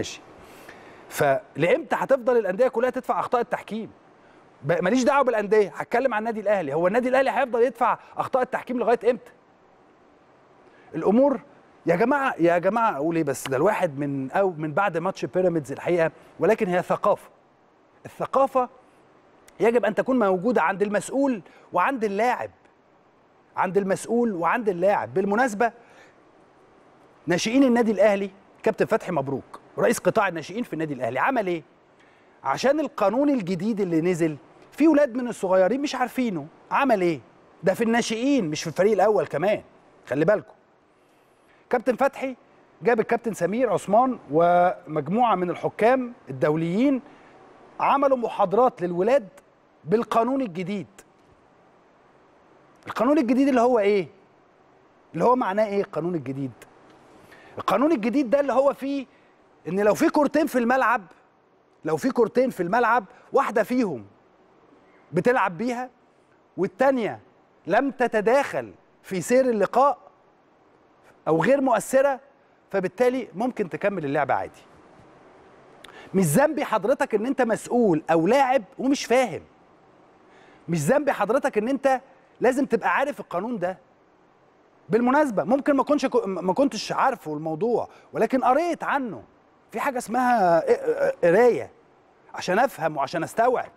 ماشي فلامتى هتفضل الانديه كلها تدفع اخطاء التحكيم ماليش دعوه بالانديه هتكلم عن النادي الاهلي هو النادي الاهلي هيفضل يدفع اخطاء التحكيم لغايه امتى الامور يا جماعه يا جماعه اقول ايه بس ده الواحد من او من بعد ماتش بيراميدز الحقيقه ولكن هي ثقافه الثقافه يجب ان تكون موجوده عند المسؤول وعند اللاعب عند المسؤول وعند اللاعب بالمناسبه ناشئين النادي الاهلي كابتن فتحي مبروك رئيس قطاع الناشئين في النادي الاهلي عمل ايه عشان القانون الجديد اللي نزل في ولاد من الصغيرين مش عارفينه عمل ايه ده في الناشئين مش في الفريق الاول كمان خلي بالكم كابتن فتحي جاب الكابتن سمير عثمان ومجموعه من الحكام الدوليين عملوا محاضرات للولاد بالقانون الجديد القانون الجديد اللي هو ايه اللي هو معناه ايه القانون الجديد القانون الجديد ده اللي هو فيه ان لو في كورتين في الملعب لو في كورتين في الملعب واحده فيهم بتلعب بيها والتانيه لم تتداخل في سير اللقاء او غير مؤثره فبالتالي ممكن تكمل اللعبه عادي مش ذنبي حضرتك ان انت مسؤول او لاعب ومش فاهم مش ذنبي حضرتك ان انت لازم تبقى عارف القانون ده بالمناسبه ممكن ما كنتش ما كنتش عارفه الموضوع ولكن قريت عنه في حاجه اسمها قرايه عشان افهم وعشان استوعب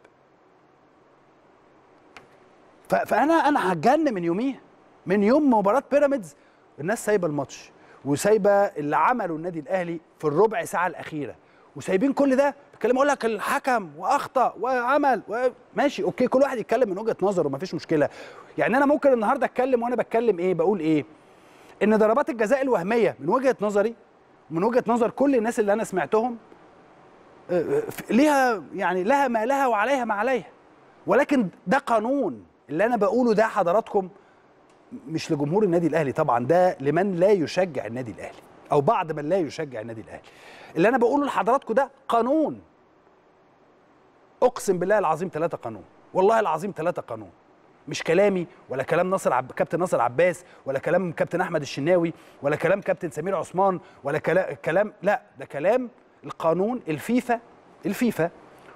فانا انا هتجن من يوميها من يوم مباراه بيراميدز الناس سايبه الماتش وسايبه اللي عمله النادي الاهلي في الربع ساعه الاخيره وسايبين كل ده بتكلم اقول لك الحكم واخطا وعمل وماشي ماشي اوكي كل واحد يتكلم من وجهه نظره مفيش مشكله يعني انا ممكن النهارده اتكلم وانا بتكلم ايه بقول ايه ان ضربات الجزاء الوهميه من وجهه نظري من وجهه نظر كل الناس اللي انا سمعتهم آه، آه، ليها يعني لها ما لها وعليها ما عليها ولكن ده قانون اللي انا بقوله ده حضراتكم مش لجمهور النادي الاهلي طبعا ده لمن لا يشجع النادي الاهلي او بعض من لا يشجع النادي الاهلي اللي انا بقوله لحضراتكم ده قانون اقسم بالله العظيم ثلاثة قانون والله العظيم ثلاثة قانون مش كلامي ولا كلام ناصر عب... كابتن ناصر عباس ولا كلام كابتن احمد الشناوي ولا كلام كابتن سمير عثمان ولا كلا... كلام لا ده كلام القانون الفيفا الفيفا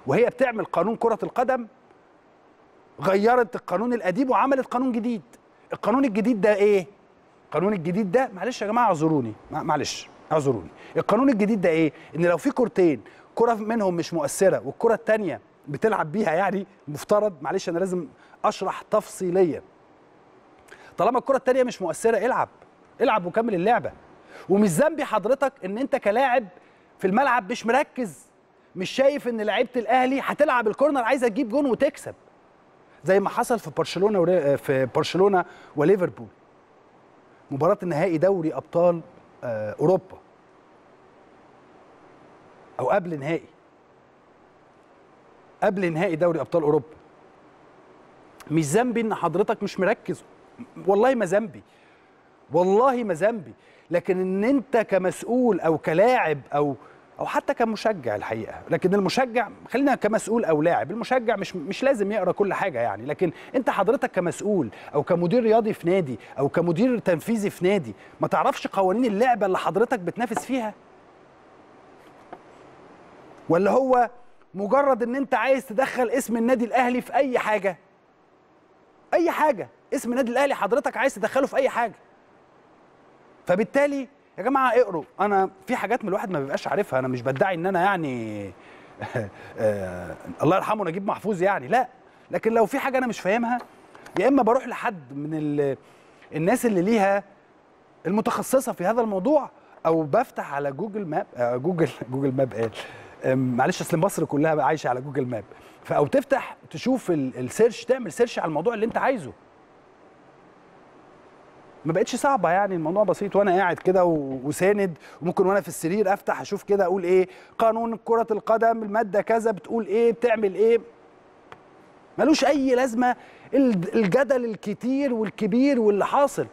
وهي بتعمل قانون كرة القدم غيرت القانون القديم وعملت قانون جديد القانون الجديد ده ايه القانون الجديد ده معلش يا جماعه اعذروني معلش اعذروني القانون الجديد ده ايه ان لو في كورتين كره منهم مش مؤثره والكره الثانيه بتلعب بيها يعني مفترض معلش انا لازم اشرح تفصيليا طالما الكره الثانيه مش مؤثره العب العب وكمل اللعبه ومش ذنبي حضرتك ان انت كلاعب في الملعب مش مركز مش شايف ان لعيبه الاهلي هتلعب الكورنر عايزه تجيب جون وتكسب زي ما حصل في برشلونه وري... في برشلونه وليفربول مباراه النهائي دوري ابطال آه، اوروبا او قبل نهائي قبل نهائي دوري ابطال اوروبا مش ذنبي ان حضرتك مش مركز والله ما ذنبي والله ما ذنبي لكن ان انت كمسؤول او كلاعب او او حتى كمشجع الحقيقه لكن المشجع خلينا كمسؤول او لاعب المشجع مش مش لازم يقرا كل حاجه يعني لكن انت حضرتك كمسؤول او كمدير رياضي في نادي او كمدير تنفيذي في نادي ما تعرفش قوانين اللعبه اللي حضرتك بتنافس فيها ولا هو مجرد ان انت عايز تدخل اسم النادي الاهلي في اي حاجه اي حاجه اسم النادي الاهلي حضرتك عايز تدخله في اي حاجه فبالتالي يا جماعه اقروا انا في حاجات من الواحد ما بيبقاش عارفها انا مش بدعي ان انا يعني آه، الله يرحمه نجيب محفوظ يعني لا لكن لو في حاجه انا مش فاهمها يا اما بروح لحد من ال... الناس اللي ليها المتخصصه في هذا الموضوع او بفتح على جوجل ماب آه، جوجل جوجل ماب قال معلش اصل مصر كلها عايشه على جوجل ماب فاو تفتح تشوف السيرش تعمل سيرش على الموضوع اللي انت عايزه ما بقتش صعبه يعني الموضوع بسيط وانا قاعد كده وساند وممكن وانا في السرير افتح اشوف كده اقول ايه قانون كره القدم الماده كذا بتقول ايه بتعمل ايه ملوش اي لازمه الجدل الكتير والكبير واللي حاصل